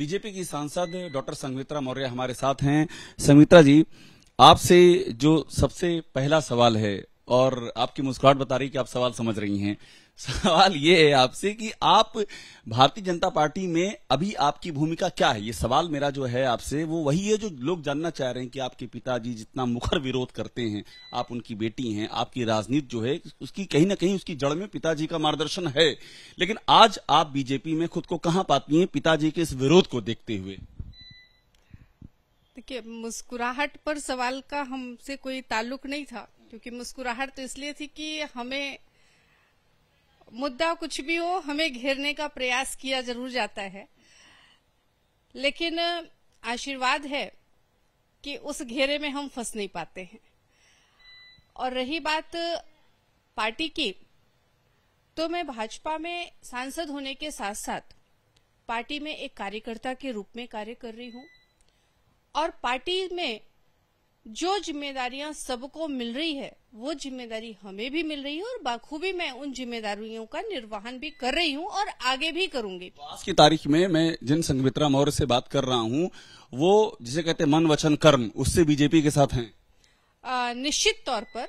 BJP की सांसद doctor Sanghamitra Maurya हमारे साथ हैं संगमित्रा जी आपसे जो सबसे पहला सवाल है और आपकी मुस्कुराहट बता रही कि आप सवाल समझ रही हैं सवाल ये है आपसे कि आप भारतीय जनता पार्टी में अभी आपकी भूमिका क्या है ये सवाल मेरा जो है आपसे वो वही है जो लोग जानना चाह रहे हैं कि आपके पिताजी जितना मुखर विरोध करते हैं आप उनकी बेटी हैं आपकी राजनीति जो है उसकी कहीं ना कहीं उसकी जड़ में पिताजी का मार्गदर्शन है लेकिन आज आप बीजेपी में खुद को कहा पाती है पिताजी के इस विरोध को देखते हुए देखिये मुस्कुराहट पर सवाल का हमसे कोई ताल्लुक नहीं था क्योंकि मुस्कुराहट तो इसलिए थी कि हमें मुद्दा कुछ भी हो हमें घेरने का प्रयास किया जरूर जाता है लेकिन आशीर्वाद है कि उस घेरे में हम फंस नहीं पाते हैं और रही बात पार्टी की तो मैं भाजपा में सांसद होने के साथ साथ पार्टी में एक कार्यकर्ता के रूप में कार्य कर रही हूं और पार्टी में जो जिम्मेदारियां सबको मिल रही है वो जिम्मेदारी हमें भी मिल रही है और बाखूबी मैं उन जिम्मेदारियों का निर्वहन भी कर रही हूं और आगे भी करूंगी आज की तारीख में मैं जिन संगमित्रा मौर्य से बात कर रहा हूं वो जिसे कहते मन वचन कर्म उससे बीजेपी के साथ है आ, निश्चित तौर पर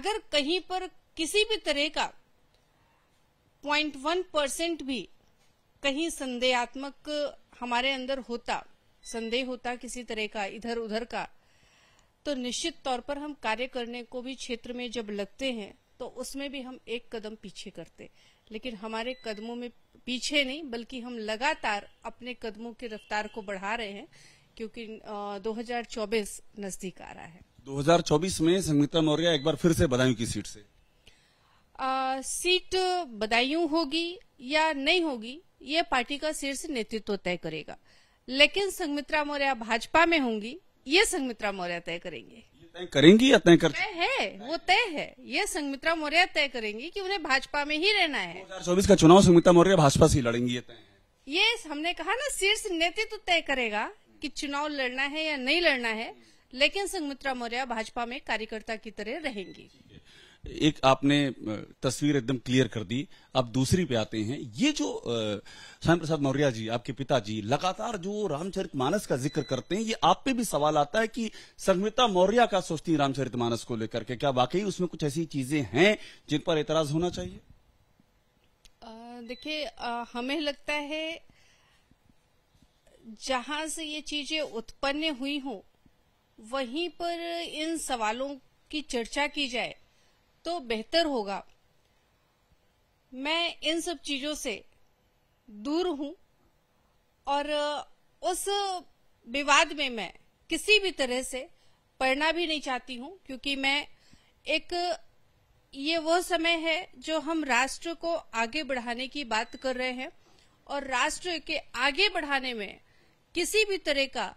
अगर कहीं पर किसी भी तरह का पॉइंट वन परसेंट भी कहीं संदेहात्मक हमारे अंदर होता संदेह होता किसी तरह का इधर उधर का तो निश्चित तौर पर हम कार्य करने को भी क्षेत्र में जब लगते हैं तो उसमें भी हम एक कदम पीछे करते लेकिन हमारे कदमों में पीछे नहीं बल्कि हम लगातार अपने कदमों की रफ्तार को बढ़ा रहे हैं क्योंकि 2024 नजदीक आ रहा है 2024 में संगीता मौर्य एक बार फिर से बदायूं की सीट से आ, सीट बदायूं होगी या नहीं होगी ये पार्टी का शीर्ष नेतृत्व तय करेगा लेकिन संगमित्रा मौर्य भाजपा में होंगी ये संगमित्रा मौर्य तय करेंगे तय करेंगी या तय कर तय है वो तय है ये संगमित्रा मौर्य तय करेंगी कि उन्हें भाजपा में ही रहना है दो का चुनाव संगमित्रा मौर्य भाजपा से ही लड़ेंगी ये तय ये हमने कहा ना शीर्ष नेतृत्व तो तय करेगा कि चुनाव लड़ना है या नहीं लड़ना है लेकिन संगमित्रा मौर्य भाजपा में कार्यकर्ता की तरह रहेंगी एक आपने तस्वीर एकदम क्लियर कर दी अब दूसरी पे आते हैं ये जो श्याम प्रसाद मौर्य जी आपके पिताजी लगातार जो रामचरित मानस का जिक्र करते हैं ये आप पे भी सवाल आता है कि संगमिता मौर्य का सोचती रामचरित मानस को लेकर के क्या वाकई उसमें कुछ ऐसी चीजें हैं जिन पर एतराज होना चाहिए देखिये हमें लगता है जहां से ये चीजें उत्पन्न हुई हो वहीं पर इन सवालों की चर्चा की जाए तो बेहतर होगा मैं इन सब चीजों से दूर हूं और उस विवाद में मैं किसी भी तरह से पढ़ना भी नहीं चाहती हूं क्योंकि मैं एक ये वो समय है जो हम राष्ट्र को आगे बढ़ाने की बात कर रहे हैं और राष्ट्र के आगे बढ़ाने में किसी भी तरह का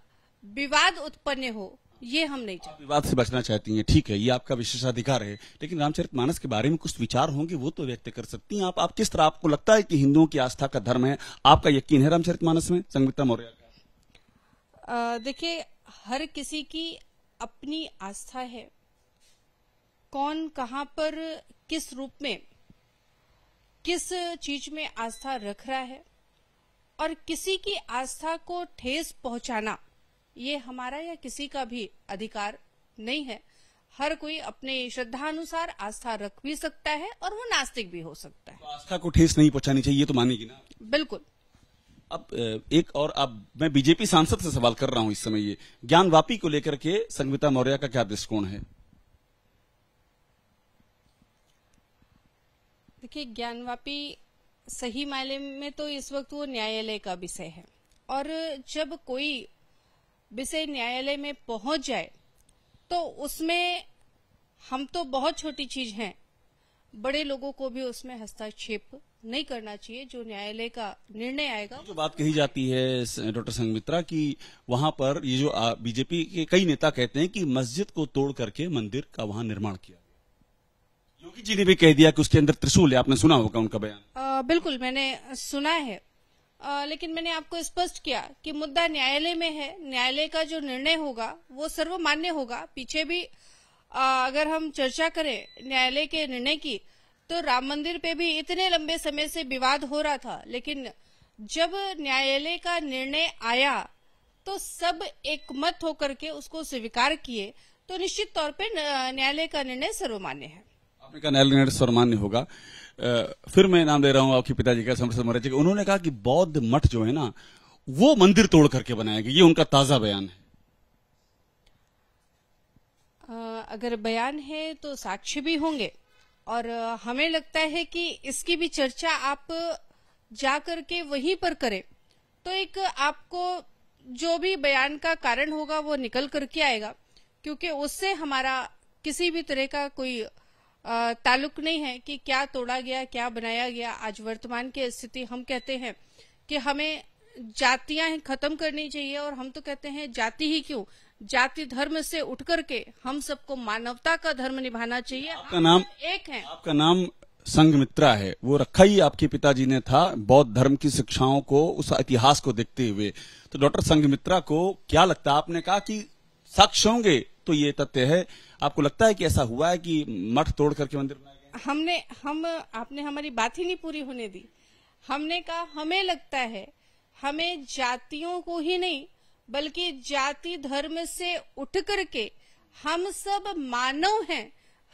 विवाद उत्पन्न हो ये हम नहीं चाहते विवाद से बचना चाहती हैं ठीक है ये आपका विशेषाधिकार है लेकिन रामचरित मानस के बारे में कुछ विचार होंगे वो तो व्यक्त कर सकती हैं आप आप किस तरह आपको लगता है कि हिंदुओं की आस्था का धर्म है आपका यकीन है रामचरित मानस में संगीता मौर्य देखिये हर किसी की अपनी आस्था है कौन कहा पर किस रूप में किस चीज में आस्था रख रहा है और किसी की आस्था को ठेस पहुंचाना ये हमारा या किसी का भी अधिकार नहीं है हर कोई अपने श्रद्धा अनुसार आस्था रख भी सकता है और वो नास्तिक भी हो सकता है तो आस्था को ठेस नहीं पहुंचानी चाहिए ये तो मानेगी ना बिल्कुल अब एक और अब मैं बीजेपी सांसद से सवाल कर रहा हूं इस समय ये ज्ञान वापी को लेकर के संगीता मौर्य का क्या दृष्टिकोण है देखिए ज्ञानवापी सही मायने में तो इस वक्त वो न्यायालय का विषय है और जब कोई विषय न्यायालय में पहुंच जाए तो उसमें हम तो बहुत छोटी चीज हैं बड़े लोगों को भी उसमें हस्तक्षेप नहीं करना चाहिए जो न्यायालय का निर्णय आएगा जो बात कही जाती है डॉक्टर संगमित्रा की वहां पर ये जो बीजेपी के कई नेता कहते हैं कि मस्जिद को तोड़ करके मंदिर का वहां निर्माण किया योगी जी ने भी कह दिया कि उसके अंदर त्रिशूल है आपने सुना होगा उनका बयान आ, बिल्कुल मैंने सुना है आ, लेकिन मैंने आपको स्पष्ट किया कि मुद्दा न्यायालय में है न्यायालय का जो निर्णय होगा वो सर्वमान्य होगा पीछे भी आ, अगर हम चर्चा करें न्यायालय के निर्णय की तो राम मंदिर पे भी इतने लंबे समय से विवाद हो रहा था लेकिन जब न्यायालय का निर्णय आया तो सब एकमत होकर के उसको स्वीकार किए तो निश्चित तौर पर न्यायालय का निर्णय सर्वमान्य है आपने कहा न्यायालय निर्णय सर्वमान्य होगा फिर मैं नाम ले रहा हूं आपके पिताजी का समरसद महाराज जी उन्होंने कहा कि बौद्ध मठ जो है ना वो मंदिर तोड़ करके बनाया गया ये उनका ताजा बयान है अगर बयान है तो साक्ष्य भी होंगे और हमें लगता है कि इसकी भी चर्चा आप जा करके वहीं पर करें तो एक आपको जो भी बयान का कारण होगा वो निकल करके आएगा क्योंकि उससे हमारा किसी भी तरह का कोई ताल्लुक नहीं है कि क्या तोड़ा गया क्या बनाया गया आज वर्तमान की स्थिति हम कहते हैं कि हमें जातियां खत्म करनी चाहिए और हम तो कहते हैं जाति ही क्यों जाति धर्म से उठ करके हम सबको मानवता का धर्म निभाना चाहिए आपका नाम एक है आपका नाम संघ मित्रा है वो रखा ही आपके पिताजी ने था बौद्ध धर्म की शिक्षाओं को उस इतिहास को देखते हुए तो डॉक्टर संघ मित्रा को क्या लगता है आपने कहा कि साक्ष्य होंगे तो ये तथ्य है आपको लगता है कि ऐसा हुआ है कि मठ तोड़ करके मंदिर बनाया गया हमने हम आपने हमारी बात ही नहीं पूरी होने दी हमने कहा हमें लगता है हमें जातियों को ही नहीं बल्कि जाति धर्म से उठ करके हम सब मानव हैं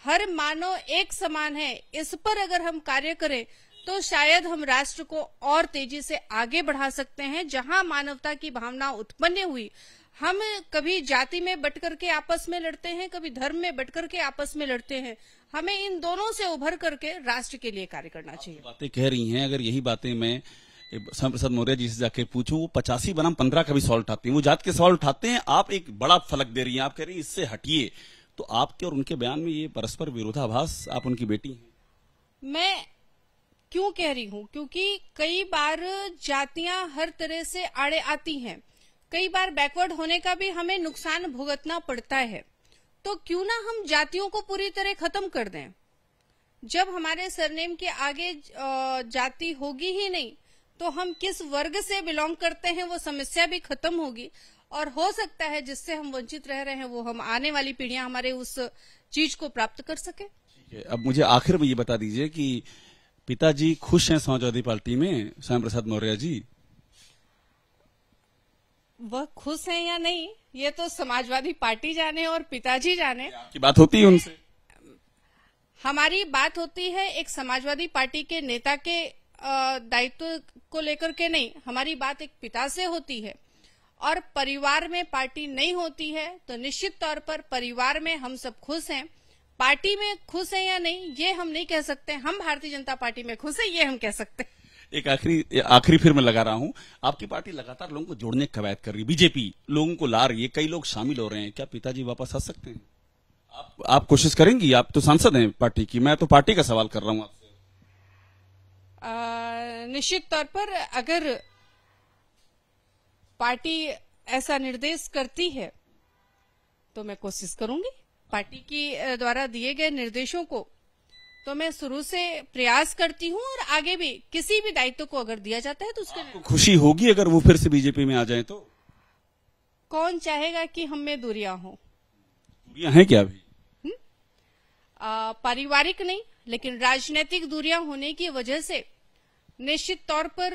हर मानव एक समान है इस पर अगर हम कार्य करें तो शायद हम राष्ट्र को और तेजी से आगे बढ़ा सकते हैं जहां मानवता की भावना उत्पन्न हुई हम कभी जाति में बट करके आपस में लड़ते हैं कभी धर्म में बट करके आपस में लड़ते हैं हमें इन दोनों से उभर करके राष्ट्र के लिए कार्य करना चाहिए बातें कह रही हैं अगर यही बातें मैं श्याम प्रसाद मौर्य जी से जाके पूछूं वो पचासी बनाम पंद्रह का भी सवाल उठाते हैं वो जात के सवाल उठाते हैं आप एक बड़ा फलक दे रही हैं आप कह रही हैं इससे हटिए तो आपके और उनके बयान में ये परस्पर विरोधाभास आप उनकी बेटी हैं मैं क्यों कह रही हूं क्योंकि कई बार जातियां हर तरह से आड़े आती हैं कई बार बैकवर्ड होने का भी हमें नुकसान भुगतना पड़ता है तो क्यों ना हम जातियों को पूरी तरह खत्म कर दें जब हमारे सरनेम के आगे जाति होगी ही नहीं तो हम किस वर्ग से बिलोंग करते हैं वो समस्या भी खत्म होगी और हो सकता है जिससे हम वंचित रह रहे हैं वो हम आने वाली पीढ़ियां हमारे उस चीज को प्राप्त कर सके अब मुझे आखिर में ये बता दीजिए कि पिताजी खुश हैं समाजवादी पार्टी में श्याम प्रसाद मौर्य जी वह खुश हैं या नहीं ये तो समाजवादी पार्टी जाने और पिताजी जाने की बात होती है उनसे हमारी बात होती है एक समाजवादी पार्टी के नेता के दायित्व को लेकर के नहीं हमारी बात एक पिता से होती है और परिवार में पार्टी नहीं होती है तो निश्चित तौर पर परिवार में हम सब खुश हैं पार्टी में खुश हैं या नहीं ये हम नहीं कह सकते हम भारतीय जनता पार्टी में खुश हैं ये हम कह सकते हैं एक आखिरी आखिरी फिर मैं लगा रहा हूं आपकी पार्टी लगातार लोगों को जोड़ने की कवायद कर रही है बीजेपी लोगों को ला रही है कई लोग शामिल हो रहे हैं क्या पिताजी वापस आ सकते हैं आप आप कोशिश करेंगी आप तो सांसद हैं पार्टी की मैं तो पार्टी का सवाल कर रहा हूं आपसे निश्चित तौर पर अगर पार्टी ऐसा निर्देश करती है तो मैं कोशिश करूंगी पार्टी की द्वारा दिए गए निर्देशों को तो मैं शुरू से प्रयास करती हूँ और आगे भी किसी भी दायित्व को अगर दिया जाता है तो उसके खुशी होगी अगर वो फिर से बीजेपी में आ जाए तो कौन चाहेगा कि हम में दूरिया हो दूरिया है क्या अभी पारिवारिक नहीं लेकिन राजनीतिक दूरिया होने की वजह से निश्चित तौर पर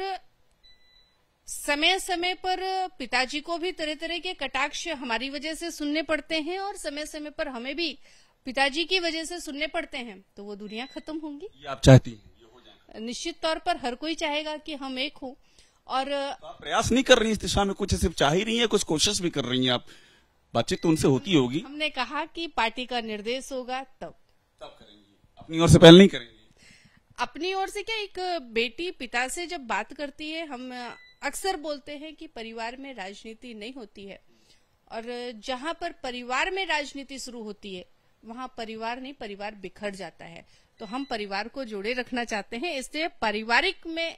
समय समय पर पिताजी को भी तरह तरह के कटाक्ष हमारी वजह से सुनने पड़ते हैं और समय समय पर हमें भी पिताजी की वजह से सुनने पड़ते हैं तो वो दुनिया खत्म होंगी ये आप चाहती हैं निश्चित तौर पर हर कोई चाहेगा कि हम एक हो और तो प्रयास नहीं कर रही इस दिशा में कुछ सिर्फ चाह ही रही है कुछ कोशिश भी कर रही है आप बातचीत तो उनसे होती होगी हमने कहा कि पार्टी का निर्देश होगा तब तब करेंगे अपनी ओर से पहले नहीं करेंगे अपनी ओर से क्या एक बेटी पिता से जब बात करती है हम अक्सर बोलते हैं कि परिवार में राजनीति नहीं होती है और जहां पर परिवार में राजनीति शुरू होती है वहाँ परिवार नहीं परिवार बिखर जाता है तो हम परिवार को जोड़े रखना चाहते हैं इसलिए पारिवारिक में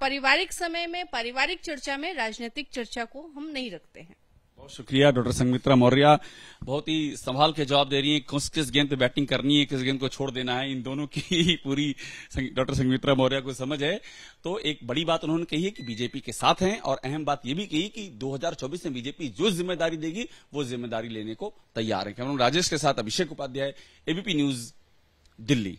पारिवारिक समय में पारिवारिक चर्चा में राजनीतिक चर्चा को हम नहीं रखते हैं बहुत शुक्रिया डॉक्टर संगमित्रा मौर्य बहुत ही संभाल के जवाब दे रही हैं किस किस गेंद पे बैटिंग करनी है किस गेंद को छोड़ देना है इन दोनों की पूरी डॉक्टर संगमित्रा मौर्य को समझ है तो एक बड़ी बात उन्होंने कही है कि बीजेपी के साथ हैं और अहम बात यह भी कही कि 2024 में बीजेपी जो जिम्मेदारी देगी वो जिम्मेदारी लेने को तैयार है कैमरा राजेश के साथ अभिषेक उपाध्याय एबीपी न्यूज दिल्ली